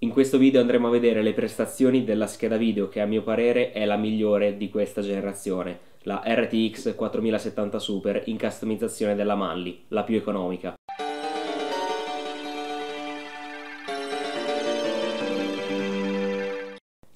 In questo video andremo a vedere le prestazioni della scheda video che a mio parere è la migliore di questa generazione, la RTX 4070 Super in customizzazione della Manly, la più economica.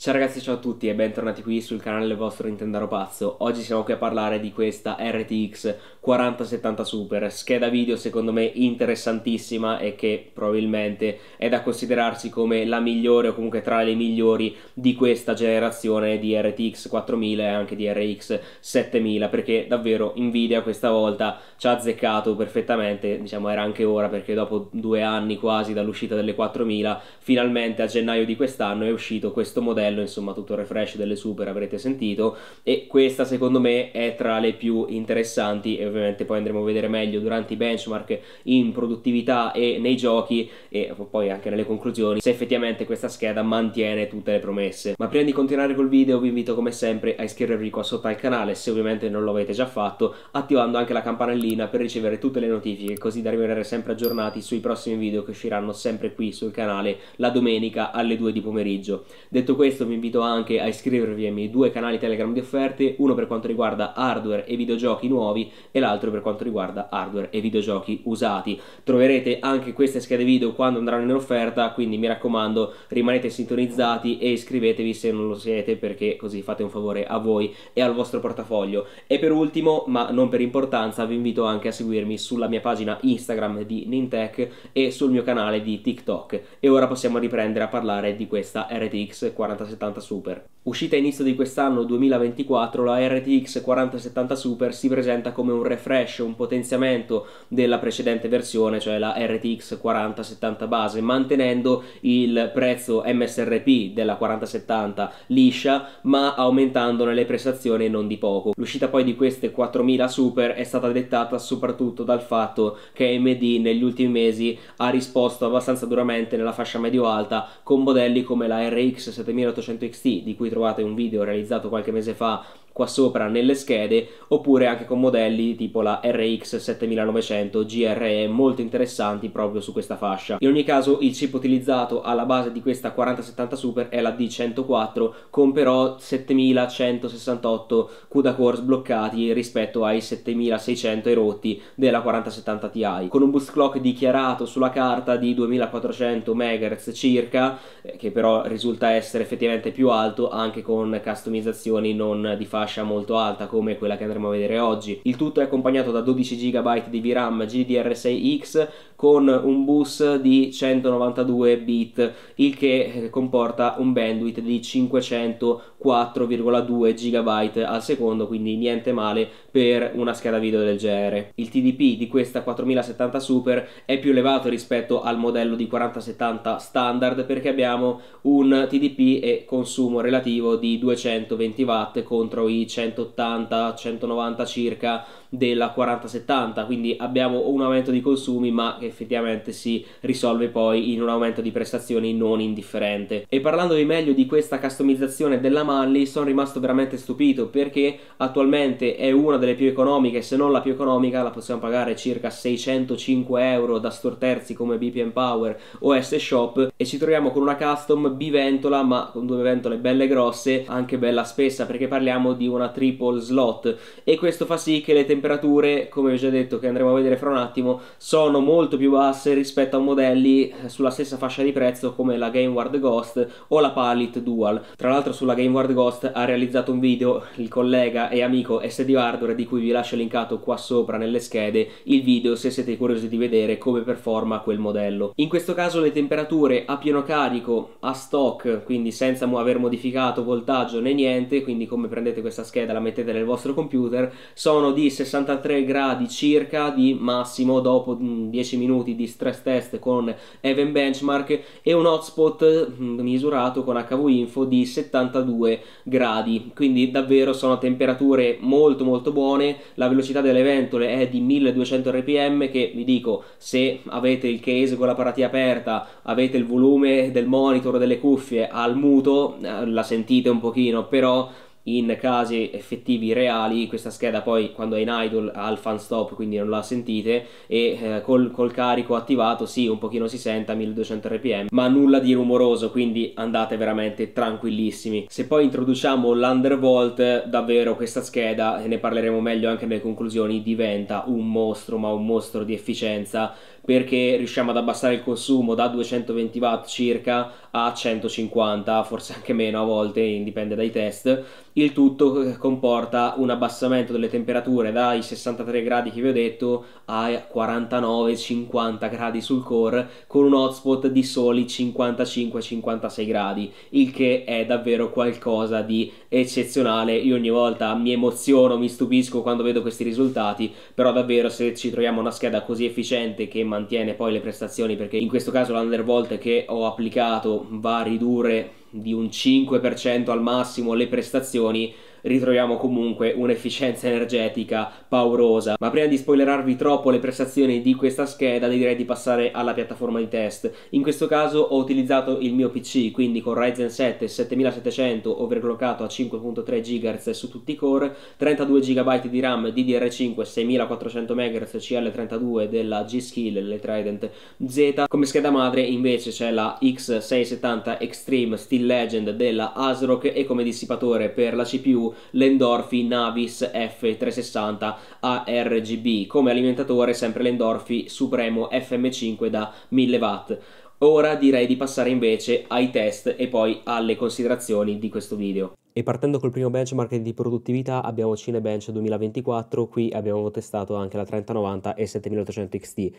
Ciao ragazzi, ciao a tutti e bentornati qui sul canale del vostro Nintendo Pazzo. Oggi siamo qui a parlare di questa RTX 4070 Super, scheda video secondo me interessantissima e che probabilmente è da considerarsi come la migliore o comunque tra le migliori di questa generazione di RTX 4000 e anche di RX 7000 perché davvero Nvidia questa volta ci ha azzeccato perfettamente, diciamo era anche ora perché dopo due anni quasi dall'uscita delle 4000 finalmente a gennaio di quest'anno è uscito questo modello livello, insomma tutto il refresh delle super avrete sentito e questa secondo me è tra le più interessanti e ovviamente poi andremo a vedere meglio durante i benchmark in produttività e nei giochi e poi anche nelle conclusioni se effettivamente questa scheda mantiene tutte le promesse. Ma prima di continuare col video vi invito come sempre a iscrivervi qua sotto al canale se ovviamente non lo avete già fatto attivando anche la campanellina per ricevere tutte le notifiche così da rimanere sempre aggiornati sui prossimi video che usciranno sempre qui sul canale la domenica alle 2 di pomeriggio. Detto questo questo vi invito anche a iscrivervi ai miei due canali Telegram di offerte, uno per quanto riguarda hardware e videogiochi nuovi e l'altro per quanto riguarda hardware e videogiochi usati. Troverete anche queste schede video quando andranno in offerta, quindi mi raccomando rimanete sintonizzati e iscrivetevi se non lo siete perché così fate un favore a voi e al vostro portafoglio. E per ultimo, ma non per importanza, vi invito anche a seguirmi sulla mia pagina Instagram di Nintech e sul mio canale di TikTok. E ora possiamo riprendere a parlare di questa RTX 46. 4070 Super. Uscita a inizio di quest'anno 2024, la RTX 4070 Super si presenta come un refresh, un potenziamento della precedente versione, cioè la RTX 4070 base, mantenendo il prezzo MSRP della 4070 liscia, ma aumentandone le prestazioni non di poco. L'uscita poi di queste 4000 Super è stata dettata soprattutto dal fatto che AMD negli ultimi mesi ha risposto abbastanza duramente nella fascia medio-alta con modelli come la RX 7800 800 XT di cui trovate un video realizzato qualche mese fa qua sopra nelle schede oppure anche con modelli tipo la RX 7900 GRE molto interessanti proprio su questa fascia. In ogni caso il chip utilizzato alla base di questa 4070 Super è la D104 con però 7168 CUDA core sbloccati rispetto ai 7600 erotti della 4070 Ti con un boost clock dichiarato sulla carta di 2400 MHz circa eh, che però risulta essere effettivamente più alto anche con customizzazioni non di fascia fascia molto alta come quella che andremo a vedere oggi. Il tutto è accompagnato da 12 GB di VRAM gdr 6 x con un bus di 192 bit, il che eh, comporta un bandwidth di 504,2 GB al secondo, quindi niente male per una scheda video del genere. Il TDP di questa 4070 Super è più elevato rispetto al modello di 4070 standard perché abbiamo un TDP e consumo relativo di 220 watt contro i 180-190 circa della 4070 quindi abbiamo un aumento di consumi ma che effettivamente si risolve poi in un aumento di prestazioni non indifferente. E parlandovi meglio di questa customizzazione della Manly sono rimasto veramente stupito perché attualmente è una delle più economiche, se non la più economica, la possiamo pagare circa 605 euro da store terzi come BPM Power o S Shop e ci troviamo con una custom biventola ma con due ventole belle grosse, anche bella spessa perché parliamo di una triple slot e questo fa sì che le tematiche temperature, come vi ho già detto, che andremo a vedere fra un attimo, sono molto più basse rispetto a modelli eh, sulla stessa fascia di prezzo come la GameWard Ghost o la Palit Dual. Tra l'altro sulla GameWard Ghost ha realizzato un video il collega e amico SD Hardware di cui vi lascio linkato qua sopra nelle schede il video se siete curiosi di vedere come performa quel modello. In questo caso le temperature a pieno carico, a stock, quindi senza aver modificato voltaggio né niente, quindi come prendete questa scheda la mettete nel vostro computer, sono di 60 63 gradi circa di massimo dopo 10 minuti di stress test con Even Benchmark e un hotspot misurato con HV-Info di 72 gradi. Quindi davvero sono temperature molto molto buone, la velocità delle ventole è di 1200 rpm che vi dico se avete il case con la paratia aperta, avete il volume del monitor delle cuffie al muto, eh, la sentite un pochino, però in casi effettivi reali questa scheda poi quando è in idle ha il fan stop quindi non la sentite e eh, col, col, carico attivato sì un pochino si senta 1200 rpm ma nulla di rumoroso quindi andate veramente tranquillissimi se poi introduciamo l'undervolt davvero questa scheda e ne parleremo meglio anche nelle conclusioni diventa un mostro ma un mostro di efficienza perché riusciamo ad abbassare il consumo da 220 watt circa a 150, forse anche meno a volte, dipende dai test. Il tutto eh, comporta un abbassamento delle temperature dai 63 gradi che vi ho detto ai 49-50 gradi sul core con un hotspot di soli 55-56 gradi, il che è davvero qualcosa di eccezionale. Io ogni volta mi emoziono, mi stupisco quando vedo questi risultati, però davvero se ci troviamo una scheda così efficiente che mantiene poi le prestazioni, perché in questo caso l'undervolt che ho applicato va a ridurre di un 5% al massimo le prestazioni ritroviamo comunque un'efficienza energetica paurosa. Ma prima di spoilerarvi troppo le prestazioni di questa scheda, direi di passare alla piattaforma di test. In questo caso ho utilizzato il mio PC, quindi con Ryzen 7 7700 overclockato a 5.3 GHz su tutti i core, 32 GB di RAM DDR5 6400 MHz CL32 della G-Skill, le Trident Z. Come scheda madre invece c'è la X670 Extreme Steel Legend della ASRock e come dissipatore per la CPU l'Endorfi Navis F360 ARGB, come alimentatore sempre l'Endorfi Supremo FM5 da 1000W. Ora direi di passare invece ai test e poi alle considerazioni di questo video. E partendo col primo benchmark di produttività abbiamo Cinebench 2024, qui abbiamo testato anche la 3090 e 7800 XT.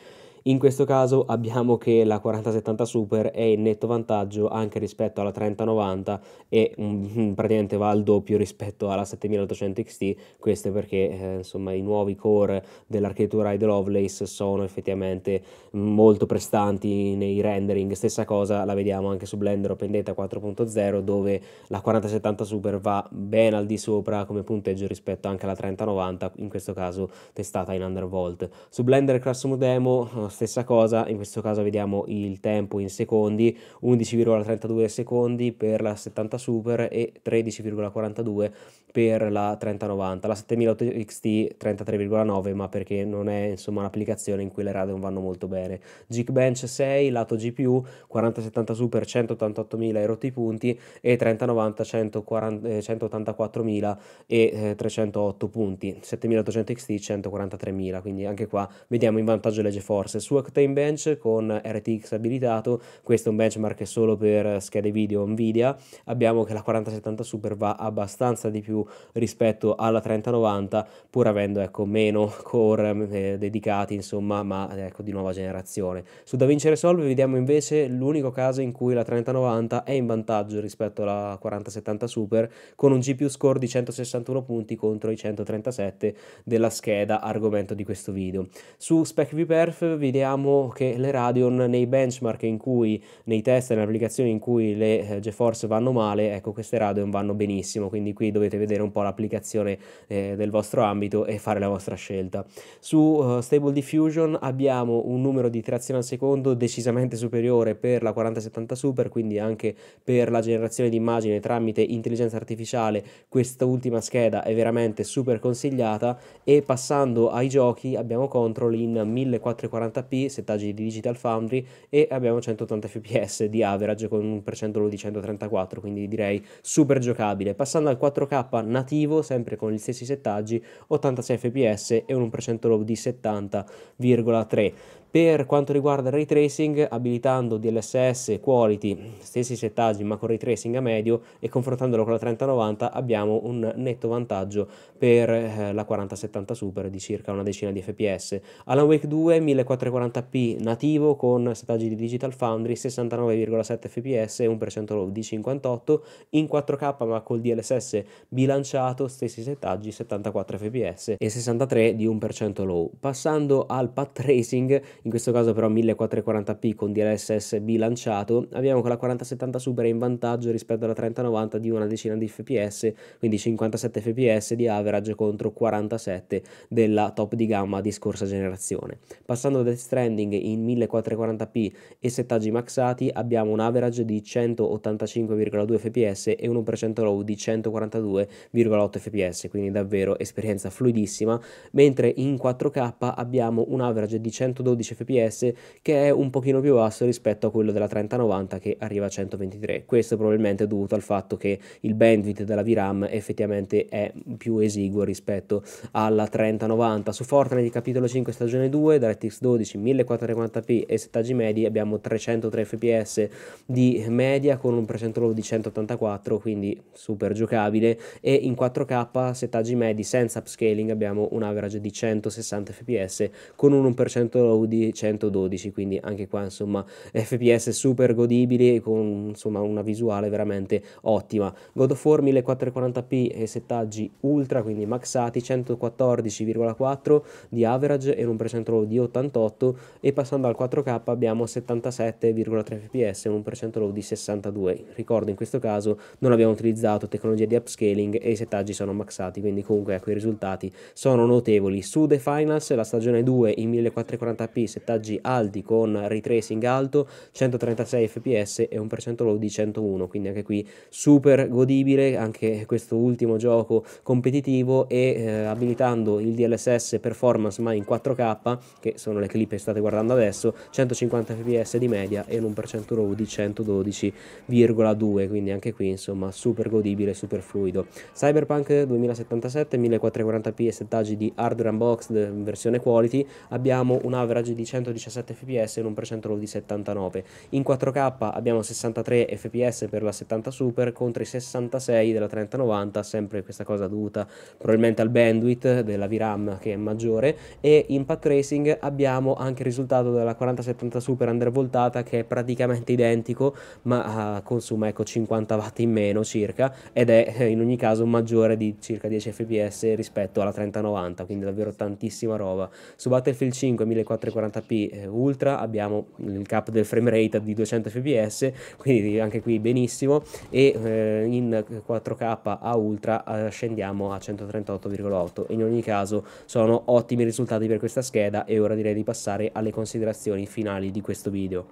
In questo caso abbiamo che la 4070 Super è in netto vantaggio anche rispetto alla 3090 e mm, mm, praticamente va al doppio rispetto alla 7800 XT, questo perché eh, insomma i nuovi core dell'architettura Idle Lovelace sono effettivamente molto prestanti nei rendering, stessa cosa la vediamo anche su Blender OpenData 4.0 dove la 4070 Super va ben al di sopra come punteggio rispetto anche alla 3090, in questo caso testata in undervolt. Su Blender Classroom Demo eh, stessa cosa, in questo caso vediamo il tempo in secondi, 11,32 secondi per la 70 Super e 13,42 per la 3090, la 7800 XT 33,9 ma perché non è insomma un'applicazione in cui le rade non vanno molto bene. Geekbench 6, lato GPU, 4070 Super 188.000 erotti punti e 3090 140, eh, 184.000 e eh, 308 punti, 7800 XT 143.000, quindi anche qua vediamo in vantaggio le GeForce su Octane Bench con RTX abilitato, questo è un benchmark solo per schede video Nvidia, abbiamo che la 4070 Super va abbastanza di più rispetto alla 3090 pur avendo ecco, meno core eh, dedicati insomma ma ecco, di nuova generazione. Su DaVinci Resolve vediamo invece l'unico caso in cui la 3090 è in vantaggio rispetto alla 4070 Super con un GPU score di 161 punti contro i 137 della scheda argomento di questo video. Su SpecVPerf vi vediamo che le Radeon nei benchmark in cui, nei test, nelle applicazioni in cui le eh, GeForce vanno male, ecco queste Radeon vanno benissimo, quindi qui dovete vedere un po' l'applicazione eh, del vostro ambito e fare la vostra scelta. Su uh, Stable Diffusion abbiamo un numero di trazione al secondo decisamente superiore per la 4070 Super, quindi anche per la generazione di immagine tramite intelligenza artificiale, questa ultima scheda è veramente super consigliata e passando ai giochi abbiamo Control in 1440 1080p, settaggi di Digital Foundry e abbiamo 180 fps di average con un percentolo di 134, quindi direi super giocabile. Passando al 4K nativo, sempre con gli stessi settaggi, 86 fps e un percentolo di 70,3. Per quanto riguarda il ray tracing, abilitando DLSS Quality, stessi settaggi ma con ray tracing a medio e confrontandolo con la 3090 abbiamo un netto vantaggio per eh, la 4070 Super di circa una decina di fps. Alan Wake 2 1440p nativo con settaggi di Digital Foundry 69,7 fps e un percentolo di 58 in 4K ma col DLSS bilanciato stessi settaggi 74 fps e 63 di 1% low. Passando al path tracing in questo caso però 1440p con DLSS bilanciato, abbiamo con la 4070 Super in vantaggio rispetto alla 3090 di una decina di fps, quindi 57 fps di average contro 47 della top di gamma di scorsa generazione. Passando da Stranding in 1440p e settaggi maxati abbiamo un average di 185,2 fps e un 1% low di 142,8 fps, quindi davvero esperienza fluidissima, mentre in 4K abbiamo un average di 112 16 fps che è un pochino più basso rispetto a quello della 3090 che arriva a 123. Questo probabilmente è dovuto al fatto che il bandwidth della VRAM effettivamente è più esiguo rispetto alla 3090. Su Fortnite capitolo 5 stagione 2, DirectX 12, 1440p e settaggi medi abbiamo 303 fps di media con un percentolo di 184, quindi super giocabile e in 4K settaggi medi senza upscaling abbiamo un average di 160 fps con un 1% low di di 112, quindi anche qua insomma FPS super godibili con insomma una visuale veramente ottima. God of War 1440p e settaggi ultra, quindi maxati 114,4 di average e un percentolo di 88 e passando al 4K abbiamo 77,3 fps e un percentolo di 62. Ricordo in questo caso non abbiamo utilizzato tecnologia di upscaling e i settaggi sono maxati, quindi comunque ecco i risultati sono notevoli. Su The Finals la stagione 2 in 1440p settaggi alti con retracing alto, 136 fps e un percentolo di 101, quindi anche qui super godibile anche questo ultimo gioco competitivo e eh, abilitando il DLSS performance ma in 4K, che sono le clip che state guardando adesso, 150 fps di media e un percentolo di 112,2, quindi anche qui insomma super godibile, super fluido. Cyberpunk 2077 1440p e settaggi di hardware unboxed versione quality, abbiamo un average di di 117 fps in un percentual di 79. In 4K abbiamo 63 fps per la 70 Super contro i 66 della 3090, sempre questa cosa dovuta probabilmente al bandwidth della VRAM che è maggiore e in pack racing abbiamo anche il risultato della 4070 Super undervoltata che è praticamente identico ma ah, consuma ecco 50 watt in meno circa ed è eh, in ogni caso maggiore di circa 10 fps rispetto alla 3090, quindi davvero tantissima roba. Su Battlefield 5 1440 1080p eh, ultra, abbiamo il cap del frame rate di 200 fps, quindi anche qui benissimo, e eh, in 4K a ultra eh, scendiamo a 138,8. In ogni caso sono ottimi risultati per questa scheda e ora direi di passare alle considerazioni finali di questo video.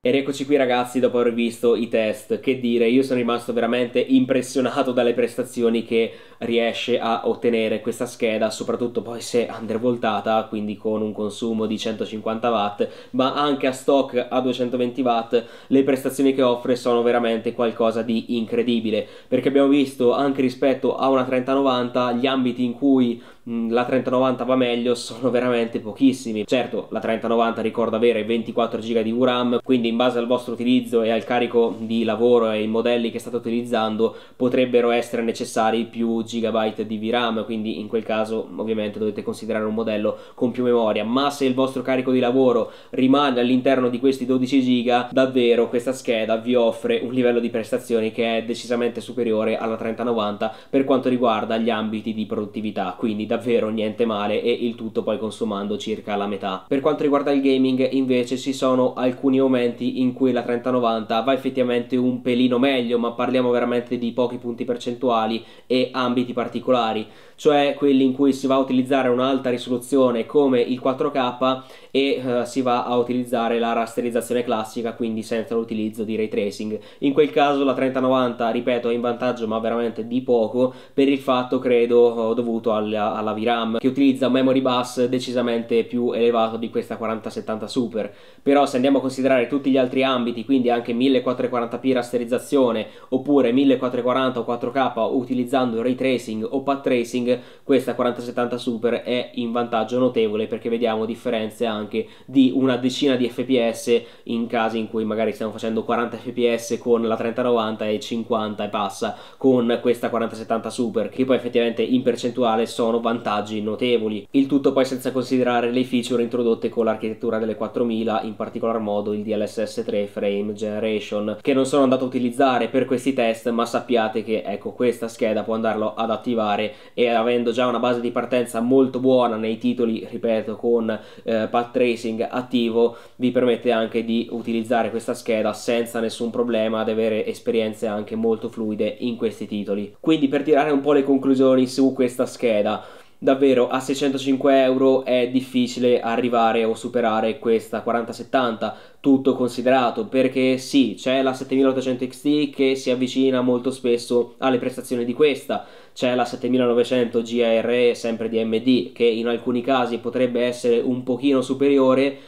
E eccoci qui ragazzi dopo aver visto i test, che dire, io sono rimasto veramente impressionato dalle prestazioni che riesce a ottenere questa scheda, soprattutto poi se undervoltata, quindi con un consumo di 150 watt, ma anche a stock a 220 watt, le prestazioni che offre sono veramente qualcosa di incredibile, perché abbiamo visto anche rispetto a una 3090 gli ambiti in cui Mm, la 3090 va meglio sono veramente pochissimi. Certo, la 3090 ricorda avere 24 giga di VRAM, quindi in base al vostro utilizzo e al carico di lavoro e i modelli che state utilizzando potrebbero essere necessari più gigabyte di VRAM, quindi in quel caso ovviamente dovete considerare un modello con più memoria, ma se il vostro carico di lavoro rimane all'interno di questi 12 giga davvero questa scheda vi offre un livello di prestazioni che è decisamente superiore alla 3090 per quanto riguarda gli ambiti di produttività, quindi davvero davvero niente male e il tutto poi consumando circa la metà. Per quanto riguarda il gaming invece ci sono alcuni momenti in cui la 3090 va effettivamente un pelino meglio ma parliamo veramente di pochi punti percentuali e ambiti particolari cioè quelli in cui si va a utilizzare un'alta risoluzione come il 4K e uh, si va a utilizzare la rasterizzazione classica, quindi senza l'utilizzo di ray tracing. In quel caso la 3090, ripeto, è in vantaggio ma veramente di poco per il fatto, credo, eh, dovuto alla, alla VRAM che utilizza un memory bus decisamente più elevato di questa 4070 Super. Però se andiamo a considerare tutti gli altri ambiti, quindi anche 1440p rasterizzazione oppure 1440 o 4K utilizzando ray tracing o path tracing, racing questa 4070 Super è in vantaggio notevole perché vediamo differenze anche di una decina di fps in casi in cui magari stiamo facendo 40 fps con la 3090 e 50 e passa con questa 4070 Super che poi effettivamente in percentuale sono vantaggi notevoli il tutto poi senza considerare le feature introdotte con l'architettura delle 4000 in particolar modo il DLSS 3 frame generation che non sono andato a utilizzare per questi test ma sappiate che ecco questa scheda può andarlo ad attivare e ad avendo già una base di partenza molto buona nei titoli, ripeto, con eh, path tracing attivo, vi permette anche di utilizzare questa scheda senza nessun problema, ad avere esperienze anche molto fluide in questi titoli. Quindi per tirare un po' le conclusioni su questa scheda, davvero a 605 euro è difficile arrivare o superare questa 4070 tutto considerato perché sì c'è la 7800 XT che si avvicina molto spesso alle prestazioni di questa c'è la 7900 GRE sempre di AMD che in alcuni casi potrebbe essere un pochino superiore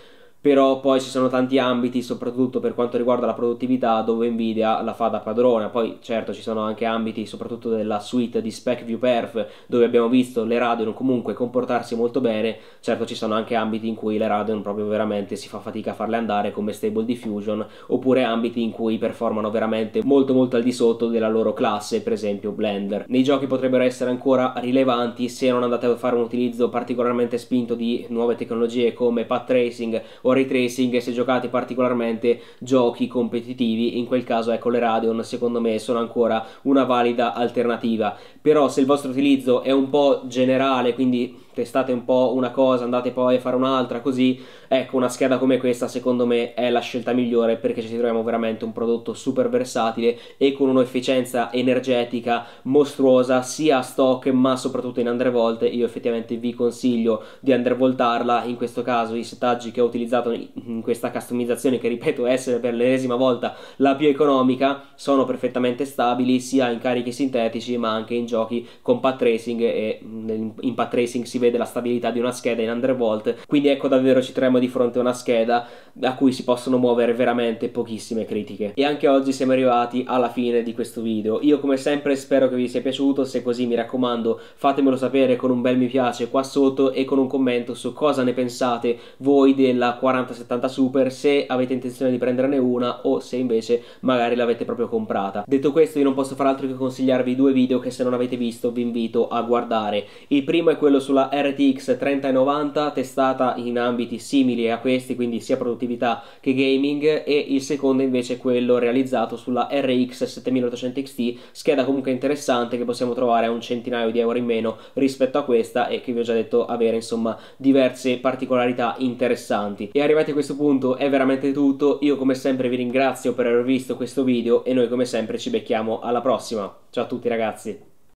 però poi ci sono tanti ambiti, soprattutto per quanto riguarda la produttività, dove Nvidia la fa da padrona. Poi certo ci sono anche ambiti, soprattutto della suite di Spec View Perf, dove abbiamo visto le Radeon comunque comportarsi molto bene, certo ci sono anche ambiti in cui le Radeon proprio veramente si fa fatica a farle andare come Stable Diffusion, oppure ambiti in cui performano veramente molto molto al di sotto della loro classe, per esempio Blender. Nei giochi potrebbero essere ancora rilevanti se non andate a fare un utilizzo particolarmente spinto di nuove tecnologie come path tracing o o ray tracing se giocate particolarmente giochi competitivi, in quel caso ecco le Radeon secondo me sono ancora una valida alternativa, però se il vostro utilizzo è un po' generale, quindi testate un po' una cosa, andate poi a fare un'altra, così, ecco, una scheda come questa secondo me è la scelta migliore perché ci troviamo veramente un prodotto super versatile e con un'efficienza energetica mostruosa sia a stock ma soprattutto in undervolt. Io effettivamente vi consiglio di undervoltarla, in questo caso i settaggi che ho utilizzato in questa customizzazione che ripeto essere per l'ennesima volta la più economica sono perfettamente stabili sia in carichi sintetici ma anche in giochi con path tracing e mm, in path tracing si vede vede la stabilità di una scheda in undervolt. Quindi ecco davvero ci troviamo di fronte a una scheda da cui si possono muovere veramente pochissime critiche. E anche oggi siamo arrivati alla fine di questo video. Io come sempre spero che vi sia piaciuto, se così mi raccomando fatemelo sapere con un bel mi piace qua sotto e con un commento su cosa ne pensate voi della 4070 Super, se avete intenzione di prenderne una o se invece magari l'avete proprio comprata. Detto questo io non posso far altro che consigliarvi due video che se non avete visto vi invito a guardare. Il primo è quello sulla RTX 3090 testata in ambiti simili a questi, quindi sia produttività che gaming, e il secondo invece è quello realizzato sulla RX 7800 XT, scheda comunque interessante che possiamo trovare a un centinaio di euro in meno rispetto a questa e che vi ho già detto avere insomma diverse particolarità interessanti. E arrivati a questo punto è veramente tutto, io come sempre vi ringrazio per aver visto questo video e noi come sempre ci becchiamo alla prossima. Ciao a tutti ragazzi!